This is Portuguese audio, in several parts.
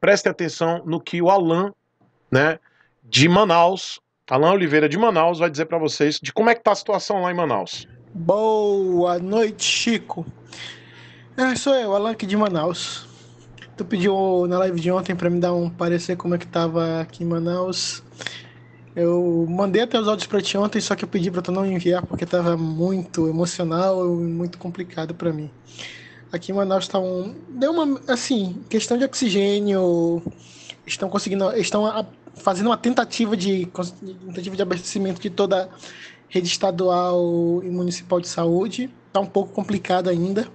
preste atenção no que o Alan, né, de Manaus, Alan Oliveira de Manaus, vai dizer para vocês de como é que tá a situação lá em Manaus. Boa noite, Chico. É, sou eu, Alan aqui de Manaus. Tu pediu na live de ontem para me dar um parecer como é que tava aqui em Manaus. Eu mandei até os áudios para ti ontem, só que eu pedi para tu não enviar porque tava muito emocional e muito complicado para mim. Aqui em Manaus está um. Deu uma. Assim, questão de oxigênio. Estão conseguindo. Estão a, fazendo uma tentativa de, tentativa de abastecimento de toda a rede estadual e municipal de saúde. Está um pouco complicado ainda.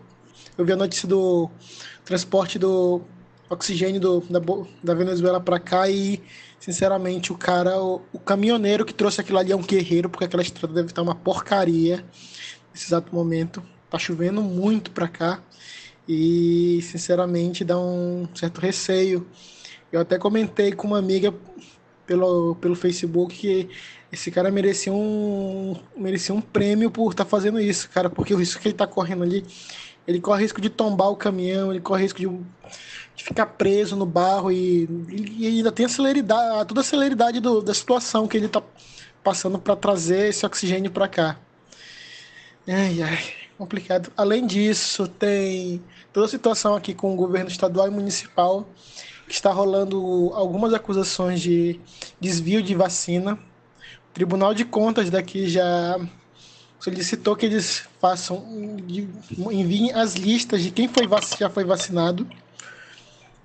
Eu vi a notícia do transporte do oxigênio do, da, da Venezuela para cá e, sinceramente, o cara, o, o, caminhoneiro que trouxe aquilo ali é um guerreiro, porque aquela estrada deve estar uma porcaria nesse exato momento. Tá chovendo muito para cá e, sinceramente, dá um certo receio. Eu até comentei com uma amiga pelo, pelo Facebook que esse cara merecia um, merecia um prêmio por estar tá fazendo isso, cara, porque o risco que ele tá correndo ali, ele corre risco de tombar o caminhão, ele corre risco de, de ficar preso no barro e, e, ainda tem a celeridade, toda a celeridade do, da situação que ele tá passando para trazer esse oxigênio para cá. Ai, ai, complicado. Além disso, tem toda a situação aqui com o governo estadual e municipal, que está rolando algumas acusações de desvio de vacina. O Tribunal de Contas daqui já solicitou que eles façam, enviem as listas de quem foi, já foi vacinado.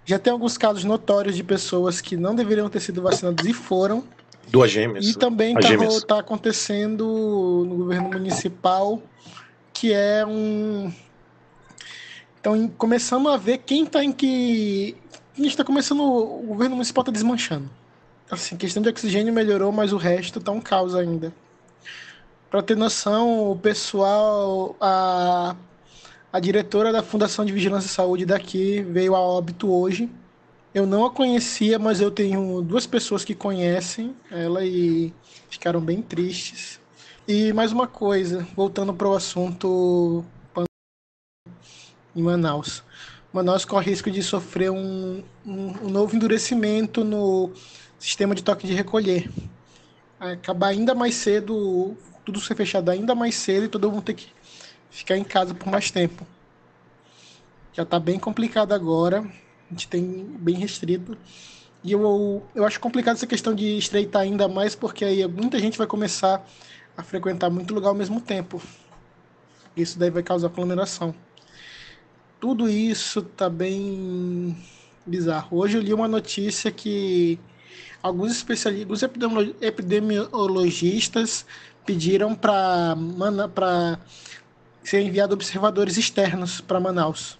Já tem alguns casos notórios de pessoas que não deveriam ter sido vacinadas e foram. Duas gêmeas. E também está tá acontecendo no governo municipal, que é um. Então começamos a ver quem está em que. A gente está começando. O governo municipal está desmanchando. Assim, questão de oxigênio melhorou, mas o resto está um caos ainda. Para ter noção, o pessoal. A, a diretora da Fundação de Vigilância e Saúde daqui veio a óbito hoje eu não a conhecia, mas eu tenho duas pessoas que conhecem ela e ficaram bem tristes. E mais uma coisa, voltando para o assunto em Manaus. Manaus corre risco de sofrer um, um, um, novo endurecimento no sistema de toque de recolher. Acabar ainda mais cedo, tudo ser fechado ainda mais cedo e todo mundo ter que ficar em casa por mais tempo. Já está bem complicado agora, a gente tem bem restrito. E eu, eu acho complicado essa questão de estreitar ainda mais, porque aí muita gente vai começar a frequentar muito lugar ao mesmo tempo. Isso daí vai causar aglomeração. Tudo isso tá bem bizarro. Hoje eu li uma notícia que alguns especialistas, alguns epidemiologistas pediram para para ser enviado observadores externos para Manaus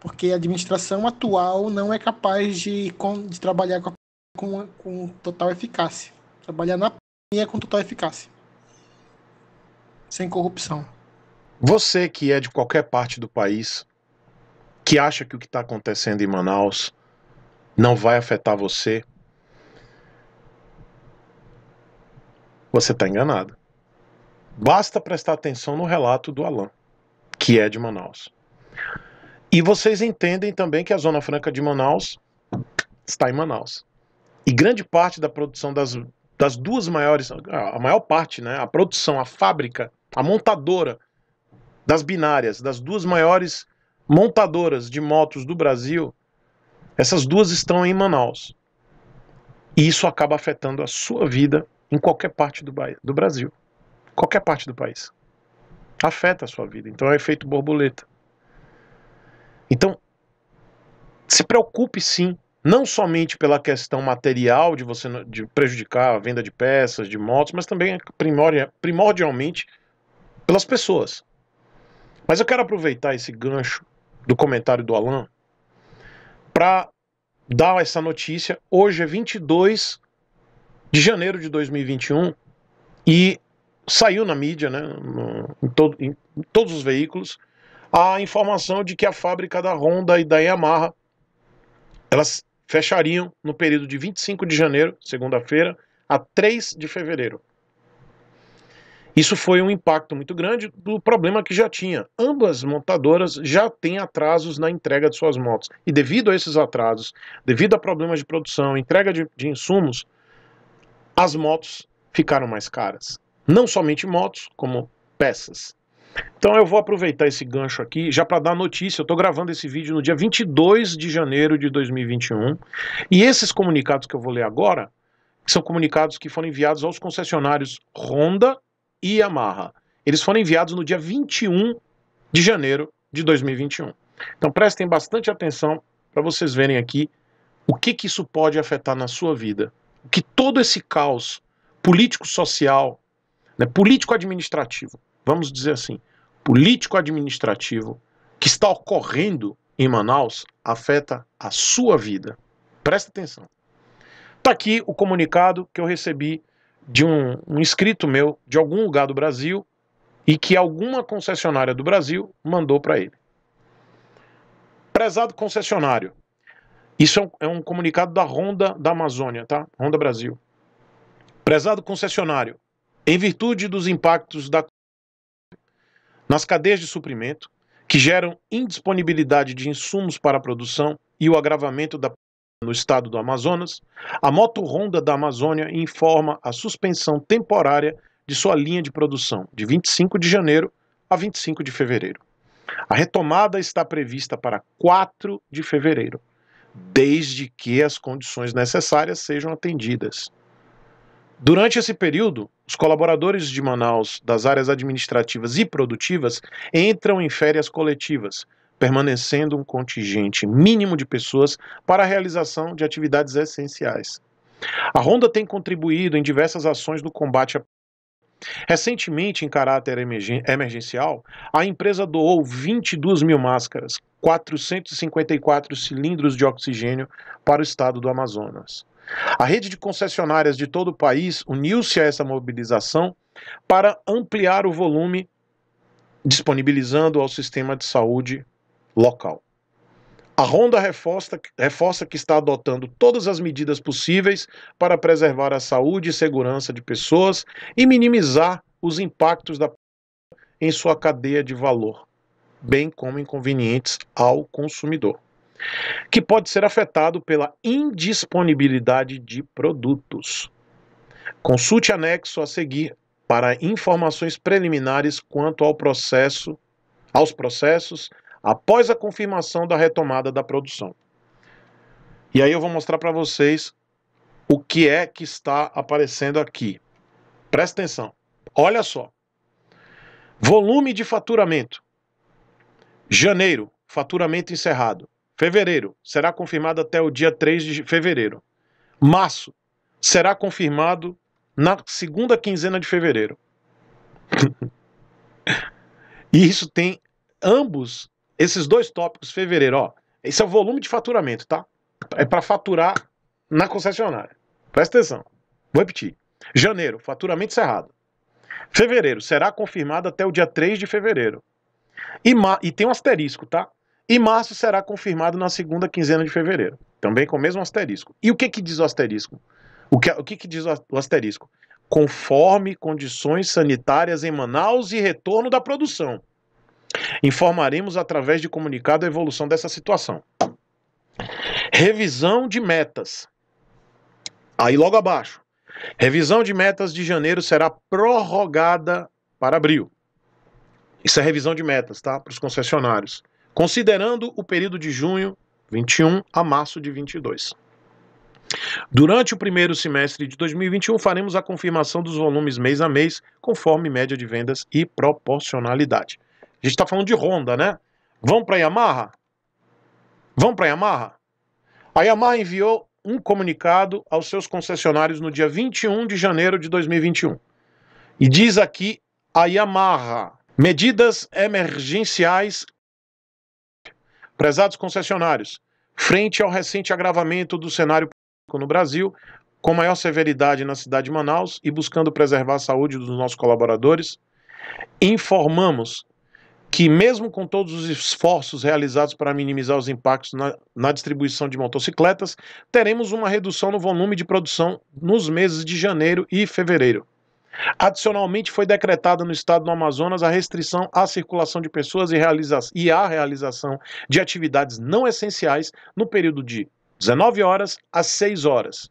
porque a administração atual não é capaz de, de trabalhar com, com, com total eficácia. Trabalhar na pandemia com total eficácia. Sem corrupção. Você que é de qualquer parte do país, que acha que o que está acontecendo em Manaus não vai afetar você, você está enganado. Basta prestar atenção no relato do Alain, que é de Manaus. E vocês entendem também que a Zona Franca de Manaus está em Manaus. E grande parte da produção das, das duas maiores, a maior parte, né, a produção, a fábrica, a montadora das binárias, das duas maiores montadoras de motos do Brasil, essas duas estão em Manaus. E isso acaba afetando a sua vida em qualquer parte do, do Brasil. Qualquer parte do país. Afeta a sua vida. Então é efeito borboleta. Então, se preocupe sim, não somente pela questão material de você de prejudicar a venda de peças, de motos, mas também primordialmente pelas pessoas. Mas eu quero aproveitar esse gancho do comentário do Alan para dar essa notícia. Hoje é 22 de janeiro de 2021 e saiu na mídia, né, no, em, todo, em, em todos os veículos, a informação de que a fábrica da Honda e da Yamaha elas fechariam no período de 25 de janeiro, segunda-feira, a 3 de fevereiro. Isso foi um impacto muito grande do problema que já tinha. Ambas montadoras já têm atrasos na entrega de suas motos. E devido a esses atrasos, devido a problemas de produção, entrega de, de insumos, as motos ficaram mais caras. Não somente motos, como peças. Então eu vou aproveitar esse gancho aqui já para dar notícia. Eu estou gravando esse vídeo no dia 22 de janeiro de 2021 e esses comunicados que eu vou ler agora são comunicados que foram enviados aos concessionários Honda e Yamaha. Eles foram enviados no dia 21 de janeiro de 2021. Então prestem bastante atenção para vocês verem aqui o que, que isso pode afetar na sua vida. O que todo esse caos político-social, né, político-administrativo, vamos dizer assim, político-administrativo que está ocorrendo em Manaus afeta a sua vida. Presta atenção. Está aqui o comunicado que eu recebi de um, um inscrito meu de algum lugar do Brasil e que alguma concessionária do Brasil mandou para ele. Prezado concessionário, isso é um, é um, comunicado da Ronda da Amazônia, tá? Ronda Brasil. Prezado concessionário, em virtude dos impactos da nas cadeias de suprimento, que geram indisponibilidade de insumos para a produção e o agravamento da no estado do Amazonas, a Moto Honda da Amazônia informa a suspensão temporária de sua linha de produção de 25 de janeiro a 25 de fevereiro. A retomada está prevista para 4 de fevereiro, desde que as condições necessárias sejam atendidas. Durante esse período, os colaboradores de Manaus das áreas administrativas e produtivas entram em férias coletivas, permanecendo um contingente mínimo de pessoas para a realização de atividades essenciais. A Ronda tem contribuído em diversas ações do combate à Recentemente, em caráter emergencial, a empresa doou 22 mil máscaras, 454 cilindros de oxigênio para o estado do Amazonas. A rede de concessionárias de todo o país uniu-se a essa mobilização para ampliar o volume, disponibilizando ao sistema de saúde local. A Ronda reforça, reforça, que está adotando todas as medidas possíveis para preservar a saúde e segurança de pessoas e minimizar os impactos da em sua cadeia de valor, bem como inconvenientes ao consumidor que pode ser afetado pela indisponibilidade de produtos. Consulte anexo a seguir para informações preliminares quanto ao processo, aos processos após a confirmação da retomada da produção. E aí eu vou mostrar para vocês o que é que está aparecendo aqui. Presta atenção. Olha só. Volume de faturamento. Janeiro, faturamento encerrado. Fevereiro será confirmado até o dia 3 de fevereiro. Março será confirmado na segunda quinzena de fevereiro. e isso tem ambos esses dois tópicos fevereiro, ó. Esse é o volume de faturamento, tá? É para faturar na concessionária. Presta atenção. Vou repetir. Janeiro, faturamento cerrado. Fevereiro será confirmado até o dia 3 de fevereiro. E, e tem um asterisco, tá? E março será confirmado na segunda quinzena de fevereiro, também com o mesmo asterisco. E o que, que diz o asterisco? O que, o que, que diz o asterisco? Conforme condições sanitárias em Manaus e retorno da produção. Informaremos através de comunicado a evolução dessa situação. Revisão de metas. Aí logo abaixo. Revisão de metas de janeiro será prorrogada para abril. Isso é revisão de metas, tá? Para os concessionários considerando o período de junho 21 a março de 22. Durante o primeiro semestre de 2021, faremos a confirmação dos volumes mês a mês, conforme média de vendas e proporcionalidade. A gente está falando de Honda, né? Vamos para a Yamaha? Vamos para a Yamaha? A Yamaha enviou um comunicado aos seus concessionários no dia 21 de janeiro de 2021. E diz aqui a Yamaha: medidas emergenciais Prezados concessionários, frente ao recente agravamento do cenário político no Brasil, com maior severidade na cidade de Manaus e buscando preservar a saúde dos nossos colaboradores, informamos que, mesmo com todos os esforços realizados para minimizar os impactos na, na, distribuição de motocicletas, teremos uma redução no volume de produção nos meses de janeiro e fevereiro. Adicionalmente, foi decretada no estado do Amazonas a restrição à circulação de pessoas e, realiza e à realização de atividades não essenciais no período de 19 horas às 6 horas.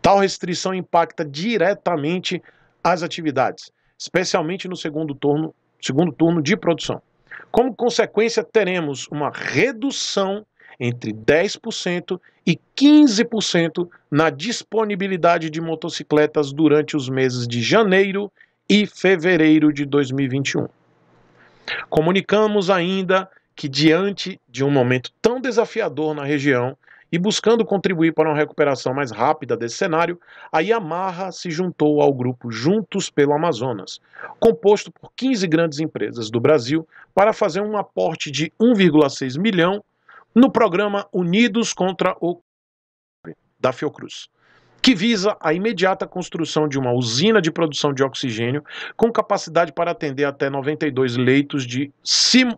Tal restrição impacta diretamente as atividades, especialmente no segundo turno, segundo turno de produção. Como consequência, teremos uma redução entre 10% e 15% na disponibilidade de motocicletas durante os meses de janeiro e fevereiro de 2021. Comunicamos ainda que, diante de um momento tão desafiador na região e buscando contribuir para uma recuperação mais rápida desse cenário, a Yamaha se juntou ao grupo Juntos pelo Amazonas, composto por 15 grandes empresas do Brasil, para fazer um aporte de 1,6 milhão no programa Unidos contra o da Fiocruz, que visa a imediata construção de uma usina de produção de oxigênio com capacidade para atender até 92 leitos de sim,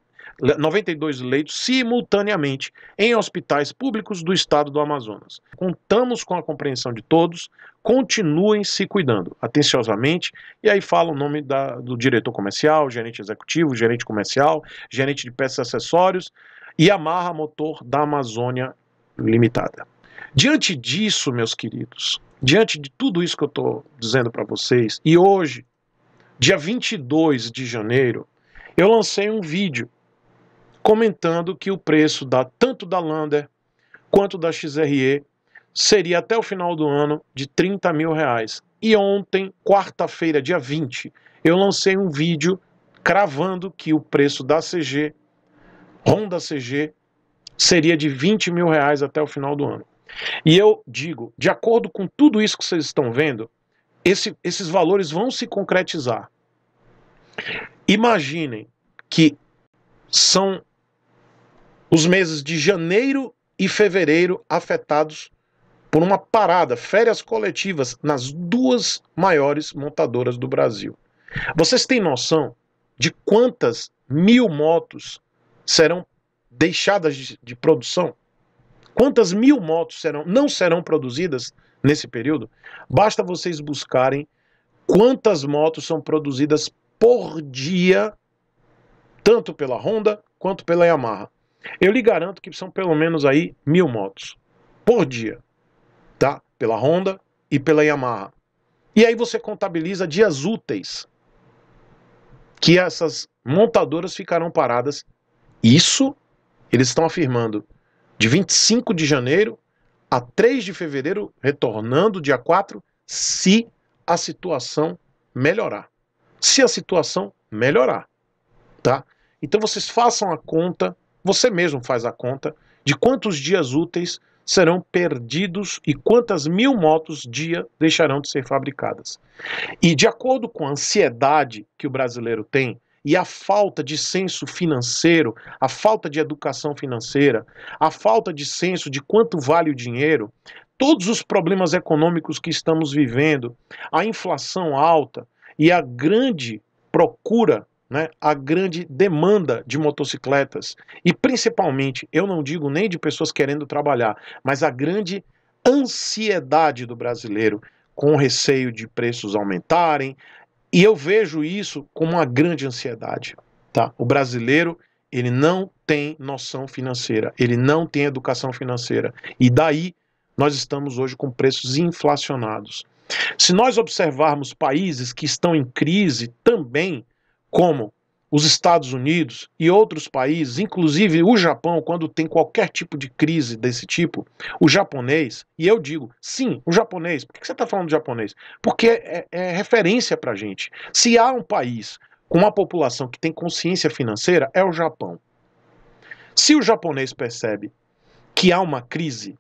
92 leitos simultaneamente em hospitais públicos do estado do Amazonas. Contamos com a compreensão de todos, continuem se cuidando atenciosamente. E aí fala o nome da, do diretor comercial, gerente executivo, gerente comercial, gerente de peças e acessórios, Yamaha Motor da Amazônia Limitada. Diante disso, meus queridos, diante de tudo isso que eu estou dizendo para vocês, e hoje, dia 22 de janeiro, eu lancei um vídeo comentando que o preço da tanto da Lander quanto da XRE seria até o final do ano de 30 mil reais. E ontem, quarta-feira, dia 20, eu lancei um vídeo cravando que o preço da CG Honda CG seria de 20 mil reais até o final do ano. E eu digo, de acordo com tudo isso que vocês estão vendo, esse, esses valores vão se concretizar. Imaginem que são os meses de janeiro e fevereiro afetados por uma parada, férias coletivas nas duas maiores montadoras do Brasil. Vocês têm noção de quantas mil motos serão deixadas de, de produção? Quantas mil motos serão, não serão produzidas nesse período? Basta vocês buscarem quantas motos são produzidas por dia, tanto pela Honda quanto pela Yamaha. Eu lhe garanto que são pelo menos aí mil motos por dia, tá? Pela Honda e pela Yamaha. E aí você contabiliza dias úteis que essas montadoras ficarão paradas isso eles estão afirmando de 25 de janeiro a 3 de fevereiro, retornando dia 4, se a situação melhorar. Se a situação melhorar, tá? Então vocês façam a conta, você mesmo faz a conta de quantos dias úteis serão perdidos e quantas mil motos dia deixarão de ser fabricadas. E de acordo com a ansiedade que o brasileiro tem e a falta de senso financeiro, a falta de educação financeira, a falta de senso de quanto vale o dinheiro, todos os problemas econômicos que estamos vivendo, a inflação alta e a grande procura né, a grande demanda de motocicletas e principalmente, eu não digo nem de pessoas querendo trabalhar, mas a grande ansiedade do brasileiro com receio de preços aumentarem, e eu vejo isso como uma grande ansiedade. Tá? O brasileiro ele não tem noção financeira, ele não tem educação financeira. E daí nós estamos hoje com preços inflacionados. Se nós observarmos países que estão em crise também, como os Estados Unidos e outros países, inclusive o Japão, quando tem qualquer tipo de crise desse tipo, o japonês, e eu digo, sim, o japonês, por que você está falando do japonês? Porque é, é referência para gente. Se há um país com uma população que tem consciência financeira, é o Japão. Se o japonês percebe que há uma crise,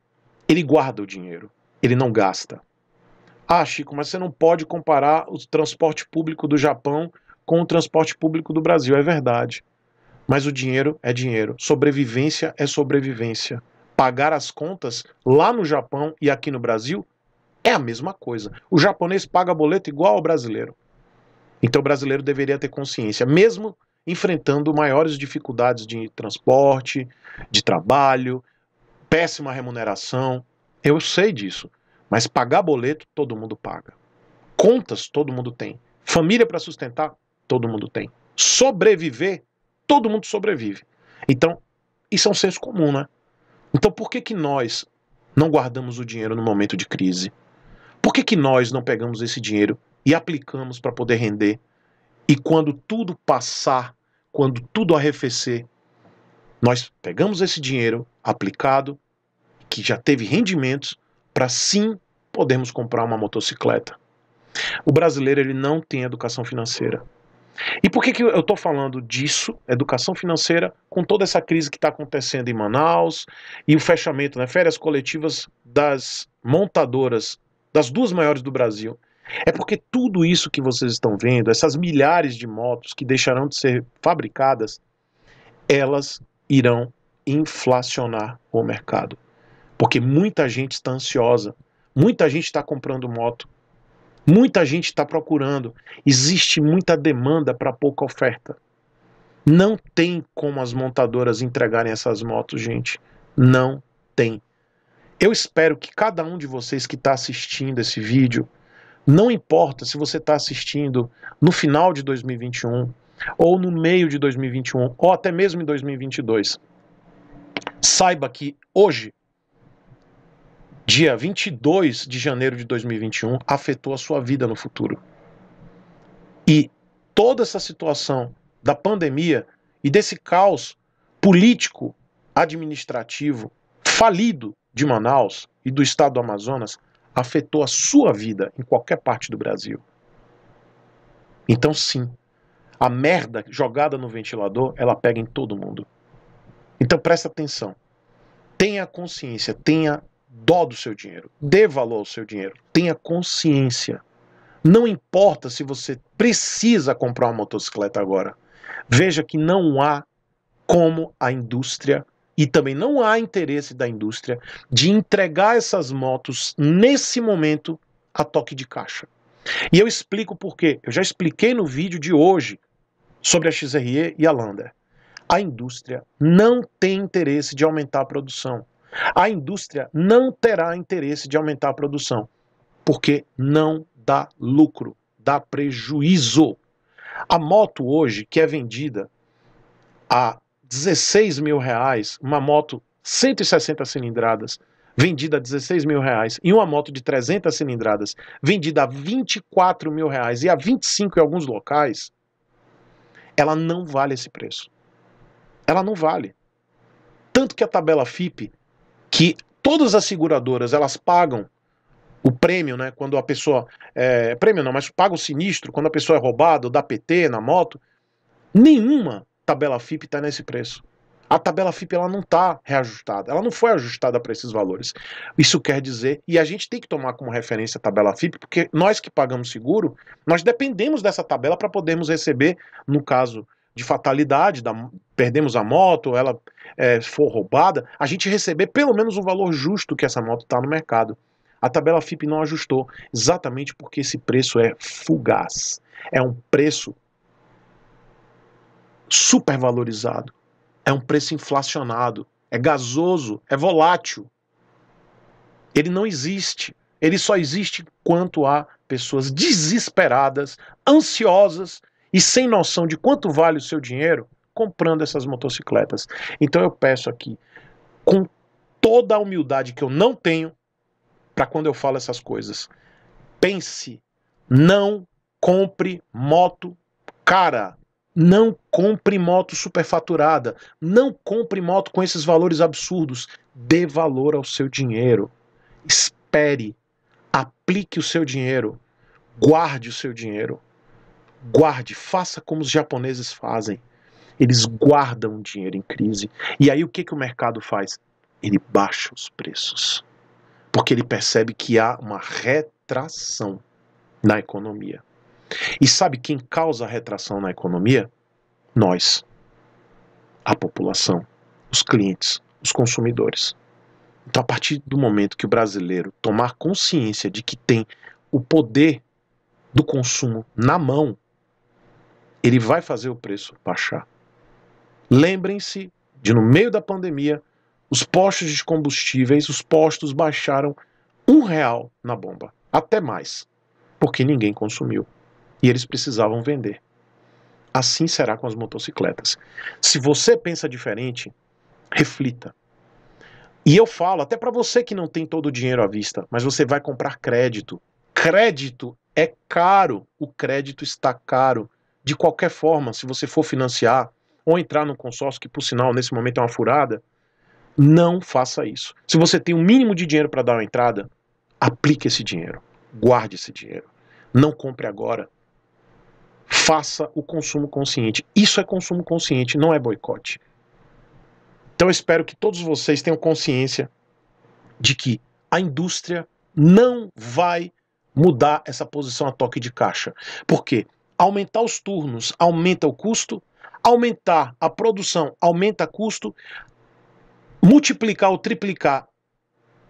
ele guarda o dinheiro, ele não gasta. Ah, Chico, mas você não pode comparar o transporte público do Japão com o transporte público do Brasil, é verdade. Mas o dinheiro é dinheiro, sobrevivência é sobrevivência. Pagar as contas lá no Japão e aqui no Brasil é a mesma coisa. O japonês paga boleto igual ao brasileiro. Então o brasileiro deveria ter consciência, mesmo enfrentando maiores dificuldades de transporte, de trabalho, péssima remuneração. Eu sei disso, mas pagar boleto todo mundo paga. Contas todo mundo tem. Família para sustentar todo mundo tem. Sobreviver, todo mundo sobrevive. Então, isso é um senso comum, né? Então, por que, que nós não guardamos o dinheiro no momento de crise? Por que, que nós não pegamos esse dinheiro e aplicamos para poder render? E quando tudo passar, quando tudo arrefecer, nós pegamos esse dinheiro aplicado, que já teve rendimentos, para sim podermos comprar uma motocicleta. O brasileiro ele não tem educação financeira. E por que, que eu estou falando disso, educação financeira, com toda essa crise que está acontecendo em Manaus e o fechamento, né, férias coletivas das montadoras, das duas maiores do Brasil? É porque tudo isso que vocês estão vendo, essas milhares de motos que deixarão de ser fabricadas, elas irão inflacionar o mercado. Porque muita gente está ansiosa, muita gente está comprando moto, Muita gente está procurando, existe muita demanda para pouca oferta. Não tem como as montadoras entregarem essas motos, gente. Não tem. Eu espero que cada um de vocês que está assistindo esse vídeo, não importa se você está assistindo no final de 2021, ou no meio de 2021, ou até mesmo em 2022, saiba que hoje dia 22 de janeiro de 2021 afetou a sua vida no futuro. E toda essa situação da pandemia e desse caos político, administrativo, falido de Manaus e do estado do Amazonas afetou a sua vida em qualquer parte do Brasil. Então, sim, a merda jogada no ventilador, ela pega em todo mundo. Então, presta atenção. Tenha consciência, tenha dó do seu dinheiro, dê valor ao seu dinheiro, tenha consciência. Não importa se você precisa comprar uma motocicleta agora. Veja que não há como a indústria e também não há interesse da indústria de entregar essas motos nesse momento a toque de caixa. E eu explico por quê. Eu já expliquei no vídeo de hoje sobre a XRE e a Lander. A indústria não tem interesse de aumentar a produção. A indústria não terá interesse de aumentar a produção, porque não dá lucro, dá prejuízo. A moto hoje, que é vendida a 16 mil reais, uma moto 160 cilindradas, vendida a 16 mil reais, e uma moto de 300 cilindradas, vendida a 24 mil reais e a 25 em alguns locais, ela não vale esse preço. Ela não vale. Tanto que a tabela FIPE que todas as seguradoras elas pagam o prêmio, né? Quando a pessoa. É, prêmio não, mas paga o sinistro, quando a pessoa é roubada, dá PT na moto. Nenhuma tabela FIP está nesse preço. A tabela FIP ela não está reajustada, ela não foi ajustada para esses valores. Isso quer dizer, e a gente tem que tomar como referência a tabela FIP, porque nós que pagamos seguro, nós dependemos dessa tabela para podermos receber, no caso de fatalidade, da, perdemos a moto, ela é, for roubada, a gente receber pelo menos o valor justo que essa moto está no mercado. A tabela FIP não ajustou, exatamente porque esse preço é fugaz. É um preço supervalorizado, é um preço inflacionado, é gasoso, é volátil. Ele não existe. Ele só existe quanto há pessoas desesperadas, ansiosas e sem noção de quanto vale o seu dinheiro comprando essas motocicletas. Então eu peço aqui, com toda a humildade que eu não tenho, para quando eu falo essas coisas, pense, não compre moto cara. Não compre moto superfaturada. Não compre moto com esses valores absurdos. Dê valor ao seu dinheiro. Espere. Aplique o seu dinheiro. Guarde o seu dinheiro. Guarde, faça como os japoneses fazem. Eles guardam dinheiro em crise. E aí o que, que o mercado faz? Ele baixa os preços. Porque ele percebe que há uma retração na economia. E sabe quem causa a retração na economia? Nós, a população, os clientes, os consumidores. Então, a partir do momento que o brasileiro tomar consciência de que tem o poder do consumo na mão, ele vai fazer o preço baixar. Lembrem-se de, no meio da pandemia, os postos de combustíveis, os postos baixaram um real na bomba, até mais, porque ninguém consumiu e eles precisavam vender. Assim será com as motocicletas. Se você pensa diferente, reflita. E eu falo até para você que não tem todo o dinheiro à vista, mas você vai comprar crédito. Crédito é caro, o crédito está caro de qualquer forma, se você for financiar ou entrar no consórcio, que por sinal nesse momento é uma furada, não faça isso. Se você tem o um mínimo de dinheiro para dar uma entrada, aplique esse dinheiro, guarde esse dinheiro. Não compre agora. Faça o consumo consciente. Isso é consumo consciente, não é boicote. Então eu espero que todos vocês tenham consciência de que a indústria não vai mudar essa posição a toque de caixa. Por quê? aumentar os turnos aumenta o custo, aumentar a produção aumenta custo, multiplicar ou triplicar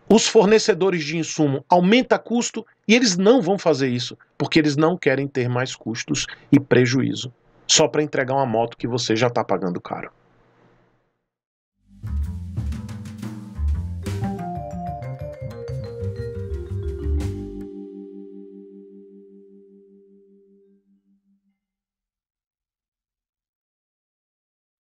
os fornecedores de insumo aumenta custo e eles não vão fazer isso porque eles não querem ter mais custos e prejuízo só para entregar uma moto que você já está pagando caro.